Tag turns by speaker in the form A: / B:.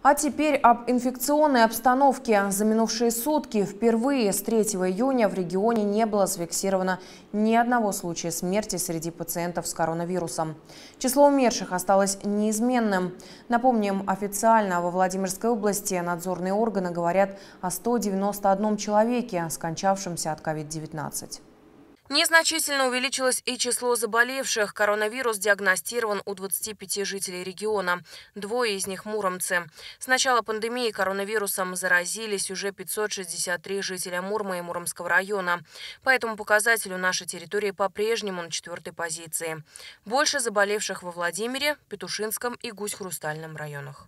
A: А теперь об инфекционной обстановке. За минувшие сутки впервые с 3 июня в регионе не было зафиксировано ни одного случая смерти среди пациентов с коронавирусом. Число умерших осталось неизменным. Напомним, официально во Владимирской области надзорные органы говорят о 191 человеке, скончавшемся от COVID-19. Незначительно увеличилось и число заболевших. Коронавирус диагностирован у 25 жителей региона. Двое из них – муромцы. С начала пандемии коронавирусом заразились уже 563 жителя Мурма и Муромского района. По этому показателю наша территория по-прежнему на четвертой позиции. Больше заболевших во Владимире, Петушинском и Гусь-Хрустальном районах.